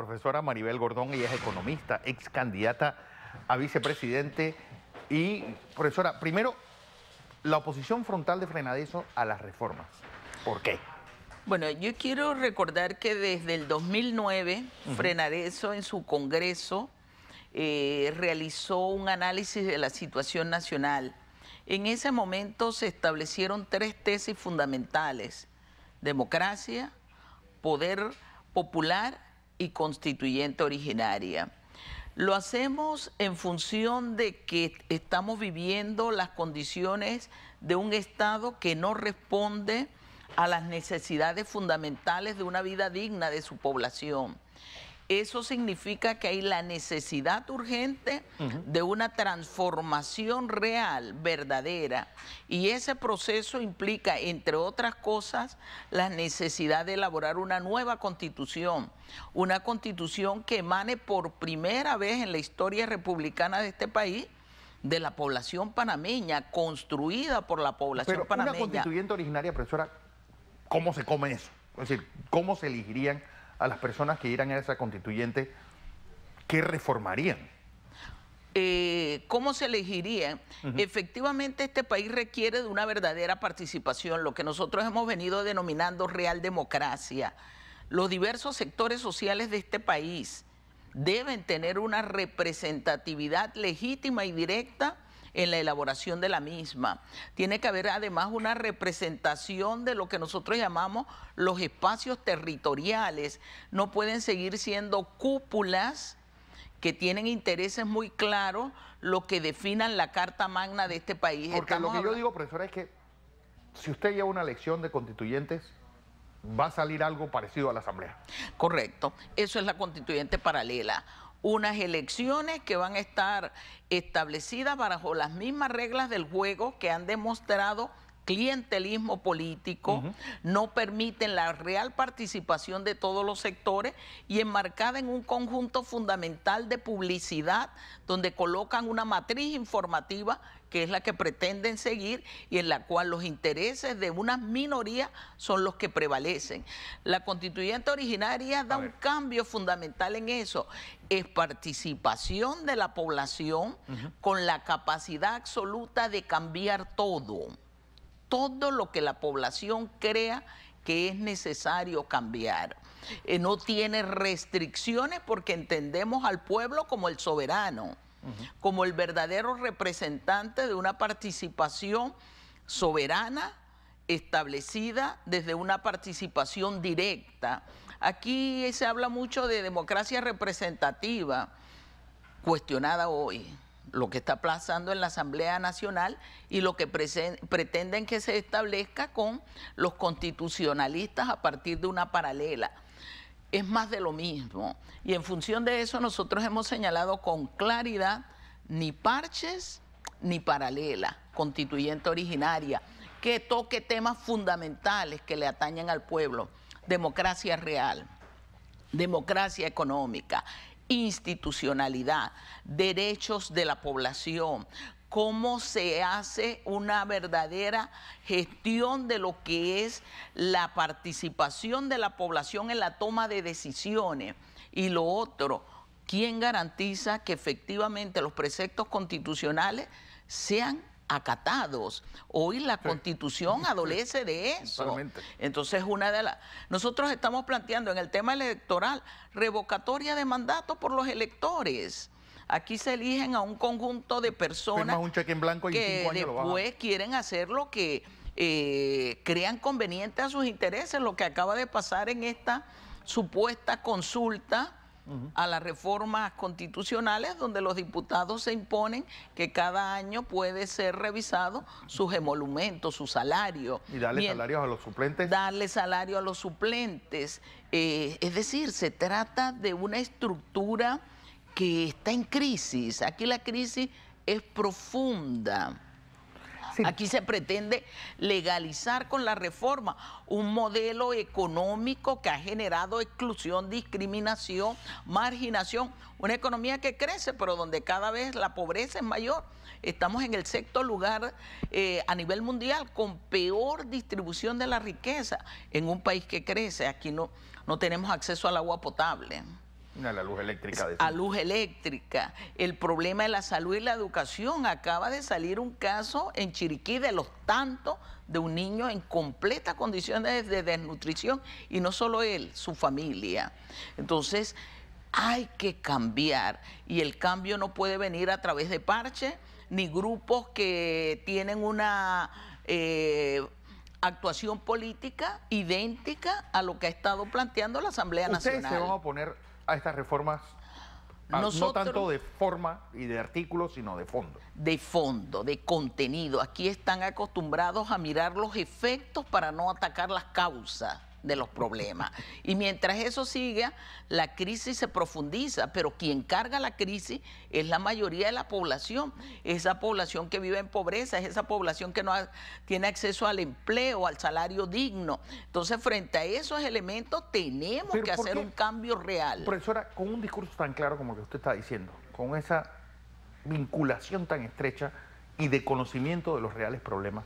Profesora Maribel Gordón, ella es economista, ex candidata a vicepresidente. Y, profesora, primero, la oposición frontal de Frenadeso a las reformas. ¿Por qué? Bueno, yo quiero recordar que desde el 2009, Frenadeso en su Congreso eh, realizó un análisis de la situación nacional. En ese momento se establecieron tres tesis fundamentales, democracia, poder popular y constituyente originaria. Lo hacemos en función de que estamos viviendo las condiciones de un Estado que no responde a las necesidades fundamentales de una vida digna de su población eso significa que hay la necesidad urgente de una transformación real, verdadera, y ese proceso implica, entre otras cosas, la necesidad de elaborar una nueva constitución, una constitución que emane por primera vez en la historia republicana de este país de la población panameña, construida por la población Pero panameña. Una constituyente originaria, profesora, ¿cómo se come eso? Es decir, ¿cómo se elegirían a las personas que irán a esa constituyente, ¿qué reformarían? Eh, cómo se elegirían. Efectivamente, este país requiere de una verdadera participación, lo que nosotros hemos venido denominando real democracia. Los diversos sectores sociales de este país deben tener una representatividad legítima y directa en la elaboración de la misma. Tiene que haber además una representación de lo que nosotros llamamos los espacios territoriales. No pueden seguir siendo cúpulas que tienen intereses muy claros lo que definan la Carta Magna de este país. Porque lo que yo digo, profesora, es que si usted lleva una elección de constituyentes, va a salir algo parecido a la Asamblea. Correcto, eso es la constituyente paralela unas elecciones que van a estar establecidas bajo las mismas reglas del juego que han demostrado clientelismo político, no permiten la real participación de todos los sectores y enmarcada en un conjunto fundamental de publicidad donde colocan una matriz informativa que es la que pretenden seguir y en la cual los intereses de UNA MINORÍA son los que prevalecen. La constituyente originaria da un cambio fundamental en eso, es participación de la población con la capacidad absoluta de cambiar todo, todo lo que la población crea que es necesario cambiar. Eh, no tiene restricciones porque entendemos al pueblo como el soberano como el verdadero representante de una participación soberana establecida desde una participación directa. Aquí se habla mucho de democracia representativa, cuestionada hoy, lo que está plazando en la Asamblea Nacional y lo que pretenden que se establezca con los constitucionalistas a partir de una paralela es más de lo mismo. Y en función de eso nosotros hemos señalado con claridad ni parches ni paralela, constituyente originaria, que toque temas fundamentales que le atañen al pueblo, democracia real, democracia económica, institucionalidad, derechos de la población, cómo se hace una verdadera gestión de lo que es la participación de la población en la toma de decisiones. Y lo otro, ¿quién garantiza que efectivamente los preceptos constitucionales sean acatados. Hoy la constitución adolece de eso. Entonces, una de las. Nosotros estamos planteando en el tema electoral revocatoria de mandato por los electores. Aquí se eligen a un conjunto de personas un en blanco y que después quieren hacer lo que eh, crean conveniente a sus intereses, lo que acaba de pasar en esta supuesta consulta a las reformas constitucionales donde los diputados se imponen que cada año puede ser revisado sus emolumentos, su salario. Y darle salarios a los suplentes. Darle salario a los suplentes. Eh, es decir, se trata de una estructura que está en crisis. Aquí la crisis es profunda. Aquí se pretende legalizar con la reforma un modelo económico que ha generado exclusión, discriminación, marginación, una economía que crece, pero donde cada vez la pobreza es mayor. Estamos en el sexto lugar eh, a nivel mundial con peor distribución de la riqueza en un país que crece. Aquí no, no tenemos acceso al agua potable la luz eléctrica. a luz eléctrica. El problema de la salud y la educación. Acaba de salir un caso en Chiriquí de los tantos de un niño en completas condiciones de desnutrición y no solo él, su familia. Entonces, hay que cambiar y el cambio no puede venir a través de parches ni grupos que tienen una... Eh, actuación política idéntica a lo que ha estado planteando la Asamblea Nacional. Ustedes se van a poner a estas reformas no tanto de forma y de artículos, sino de fondo. De fondo, de contenido. Aquí están acostumbrados a mirar los efectos para no atacar las causas de los problemas. Y mientras eso siga, la crisis se profundiza, pero quien carga la crisis es la mayoría de la población, esa población que vive en pobreza, es esa población que no tiene acceso al empleo, al salario digno. Entonces, frente a esos elementos, tenemos que hacer un cambio real. Profesora, con un discurso tan claro como el que usted está diciendo, con esa vinculación tan estrecha y de conocimiento de los reales problemas,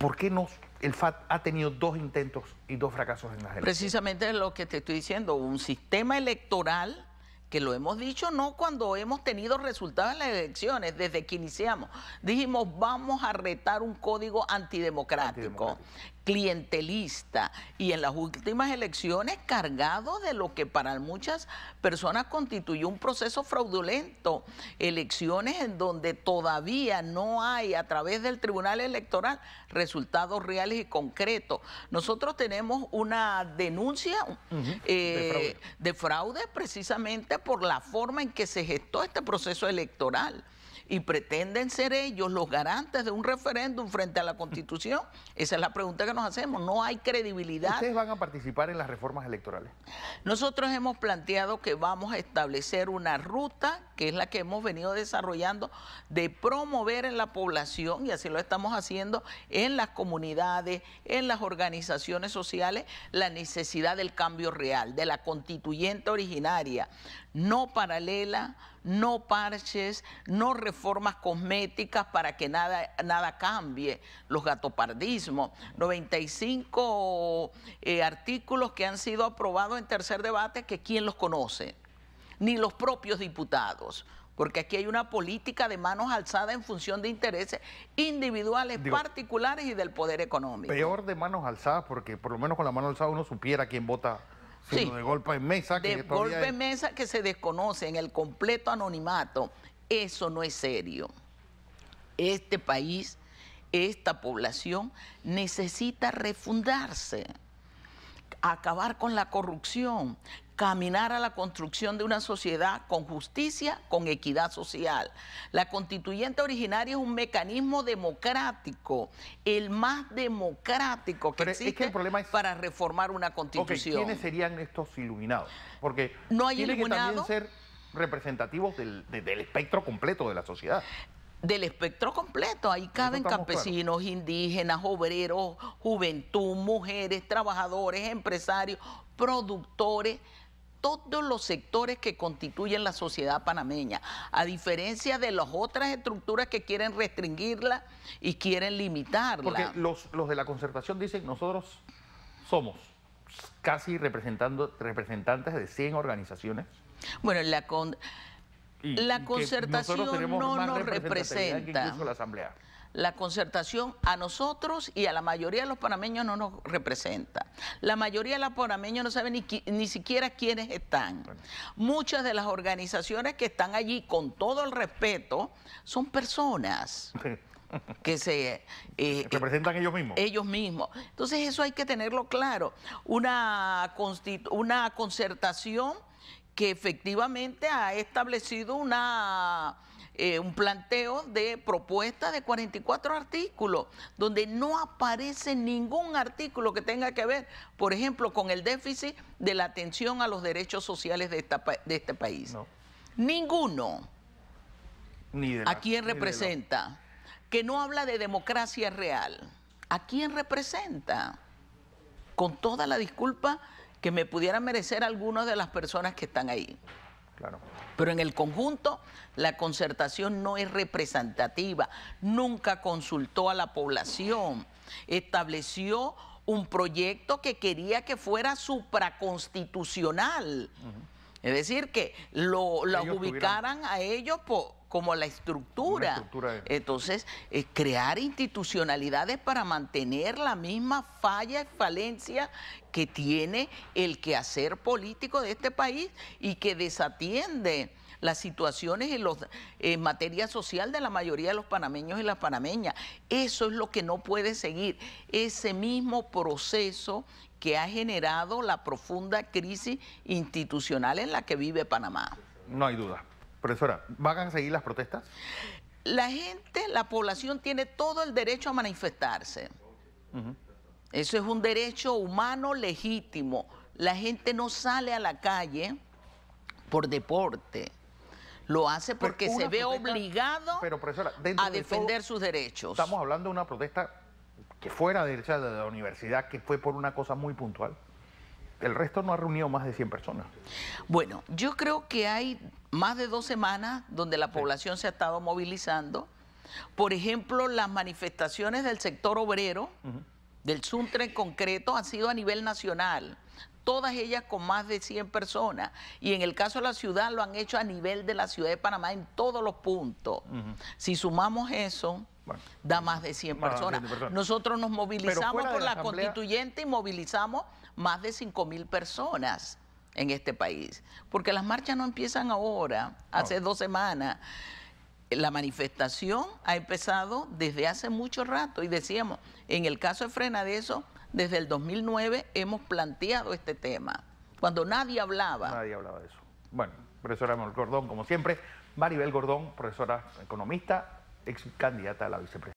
¿Por qué no el FAT ha tenido dos intentos y dos fracasos en las elecciones? Precisamente es lo que te estoy diciendo, un sistema electoral que lo hemos dicho no cuando hemos tenido resultados en las elecciones, desde que iniciamos. Dijimos, vamos a retar un código antidemocrático clientelista y en las últimas elecciones cargado de lo que para muchas personas constituyó un proceso fraudulento, elecciones en donde todavía no hay a través del Tribunal Electoral resultados reales y concretos. Nosotros tenemos una denuncia eh, de fraude precisamente por la forma en que se gestó este proceso electoral y pretenden ser ellos los garantes de un referéndum frente a la Constitución? Esa es la pregunta que nos hacemos. No hay credibilidad. ¿Ustedes van a participar en las reformas electorales? Nosotros hemos planteado que vamos a establecer una ruta que es la que hemos venido desarrollando, de promover en la población, y así lo estamos haciendo, en las comunidades, en las organizaciones sociales, la necesidad del cambio real, de la constituyente originaria, no paralela, no parches, no reformas cosméticas para que nada, nada cambie, los gatopardismos, 95 eh, artículos que han sido aprobados en tercer debate que quién los conoce ni los propios diputados. Porque aquí hay una política de manos alzadas en función de intereses individuales, particulares y del poder económico. Peor de manos alzadas, porque por lo menos con la mano alzada uno supiera quién vota SINO de golpe en mesa. Que de golpe en mesa que se desconoce en el completo anonimato. Eso no es serio. Este país, esta población necesita refundarse, acabar con la corrupción, caminar a la construcción de una sociedad con justicia, con equidad social. La constituyente originaria es un mecanismo democrático, el más democrático que existe el problema es... para reformar una constitución. ¿Quiénes serían estos iluminados? Porque no hay tienen que también ser representativos del, espectro completo de la sociedad del espectro completo. Ahí caben campesinos, indígenas, obreros, juventud, mujeres, trabajadores, empresarios, productores todos los sectores que constituyen la sociedad panameña, a diferencia de las otras estructuras que quieren restringirla y quieren limitarla. Porque los, de la concertación dicen, nosotros somos casi representando, representantes de 100 organizaciones. Bueno, la, la concertación no nos representa. incluso la asamblea la concertación a nosotros y a la mayoría de los panameños no nos representa. La mayoría de los panameños no saben ni, siquiera quiénes están. Muchas de las organizaciones que están allí, con todo el respeto, son personas. que se eh, eh, representan ellos mismos. Ellos mismos. Entonces eso hay que tenerlo claro. Una, una concertación que efectivamente ha establecido una eh, un planteo de propuesta de 44 artículos, donde no aparece ningún artículo que tenga que ver, por ejemplo, con el déficit de la atención a los derechos sociales de, este país. Ninguno. ¿A quién representa? Que no habla de democracia real. ¿A quién representa? Con toda la disculpa que me pudieran merecer algunas de las personas que están ahí. Pero en el conjunto, la concertación no es representativa, nunca consultó a la población, estableció un proyecto que quería que fuera supraconstitucional. Es decir, que lo, los ubicaran a ellos como la estructura. Entonces, eh, crear institucionalidades para mantener la misma falla y falencia que tiene el quehacer político de este país y que desatiende las situaciones en, los, en materia social de la mayoría de los panameños y las panameñas. Eso es lo que no puede seguir, ese mismo proceso que ha generado la profunda crisis institucional en la que vive Panamá. No hay duda. Profesora, ¿van a seguir las protestas? La gente, la población tiene todo el derecho a manifestarse. Eso es un derecho humano legítimo. La gente no sale a la calle por deporte. Lo hace porque se ve obligado a defender sus derechos. Estamos hablando de una protesta que fuera de, de la universidad, que fue por una cosa muy puntual. El resto no ha reunido más de 100 personas. Bueno, yo creo que hay más de dos semanas donde la población se ha estado movilizando. Por ejemplo, las manifestaciones del sector obrero del Suntre en concreto han sido a nivel nacional, todas ellas con más de 100 personas, y en el caso de la ciudad lo han hecho a nivel de la ciudad de Panamá en todos los puntos. Si sumamos eso, da más de 100 personas. Nosotros nos movilizamos por la, constituyente y movilizamos más de 5 mil personas en este país, porque las marchas no empiezan ahora, hace dos semanas la manifestación ha empezado desde hace mucho rato y decíamos, en el caso de Frena de Eso, desde el 2009 hemos planteado este tema, cuando nadie hablaba. Nadie hablaba de eso. Bueno, profesora Manuel Gordón, como siempre, Maribel Gordón, profesora economista, ex candidata a la vicepresidenta.